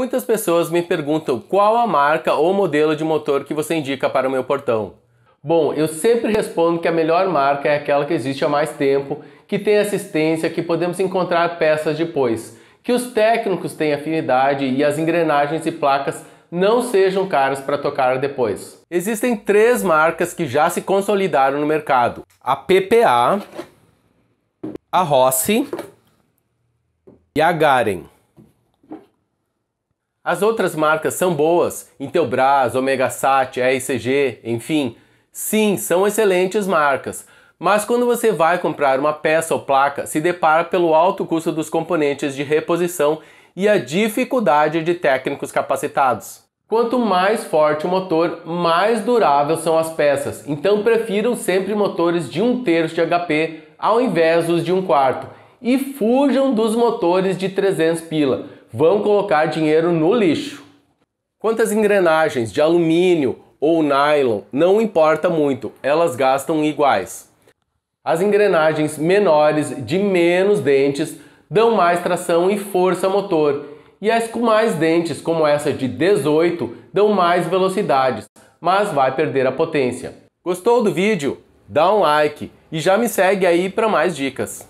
Muitas pessoas me perguntam qual a marca ou modelo de motor que você indica para o meu portão. Bom, eu sempre respondo que a melhor marca é aquela que existe há mais tempo, que tem assistência, que podemos encontrar peças depois, que os técnicos têm afinidade e as engrenagens e placas não sejam caras para tocar depois. Existem três marcas que já se consolidaram no mercado: a PPA, a Rossi e a Garen. As outras marcas são boas, Intelbras, Sat, RCG, enfim. Sim, são excelentes marcas, mas quando você vai comprar uma peça ou placa, se depara pelo alto custo dos componentes de reposição e a dificuldade de técnicos capacitados. Quanto mais forte o motor, mais durável são as peças, então prefiram sempre motores de um terço de HP ao invés dos de um quarto e fujam dos motores de 300 pila vão colocar dinheiro no lixo. Quantas engrenagens de alumínio ou nylon não importa muito, elas gastam iguais. As engrenagens menores de menos dentes dão mais tração e força motor, e as com mais dentes, como essa de 18, dão mais velocidades, mas vai perder a potência. Gostou do vídeo? Dá um like e já me segue aí para mais dicas.